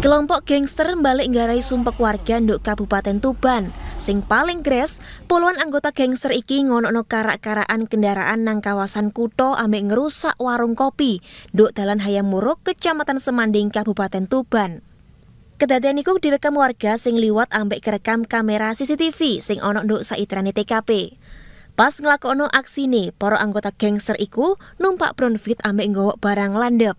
Kelompok gangster balik nggarai sumpek warga nduk Kabupaten Tuban. Sing paling kres, puluhan anggota gangster iki ngono karak-karaan kendaraan nang kawasan Kuto ambek ngerusak warung kopi nduk Dalan Hayam Muruk, Kecamatan Semanding, Kabupaten Tuban. Kedadian iku direkam warga sing liwat ambek kerekam kamera CCTV sing ono nduk Saitrani TKP. Pas ngelakono aksi nih, para anggota gangster iku numpak Brownfit ambek nggowok barang landep.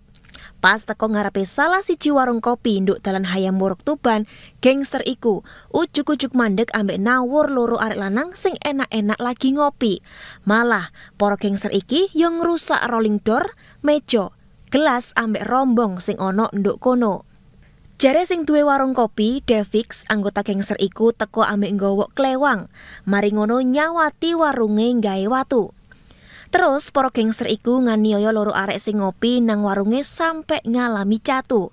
Pas teko ngarepe salah siji warung kopi induk dalan Hayam Borok Tuban, gengser iku ujuk-ujuk mandek ambek nawur loro arek lanang sing enak-enak lagi ngopi. Malah, para gengser iki yang rusak rolling door, mejo, gelas ambek rombong sing ono nduk kono. Jare sing duwe warung kopi, Devix, anggota gengser iku teko ambek nggowo klewang. Mari ngono nyawati warunge nggawe watu. Terus para gangster iku nganiaya loro arek sing ngopi nang warunge sampe ngalami catu.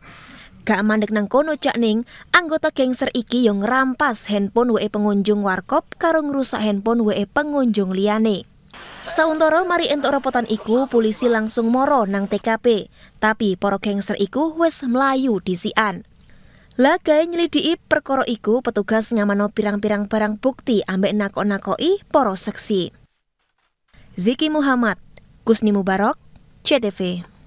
Gak mandek nang kono cak ning, anggota gangster iki yang ngerampas handphone WE pengunjung warkop karo rusak handphone WE pengunjung liyane. Sauntoro mari entuk repotan iku polisi langsung moro nang TKP, tapi para gangster iku wis di sian. Lagi nyelidiki perkara iku petugas nyamano pirang-pirang barang bukti ambek nakok-nakoki para seksi. Ziki Muhammad, Kusni Mubarok, CTV.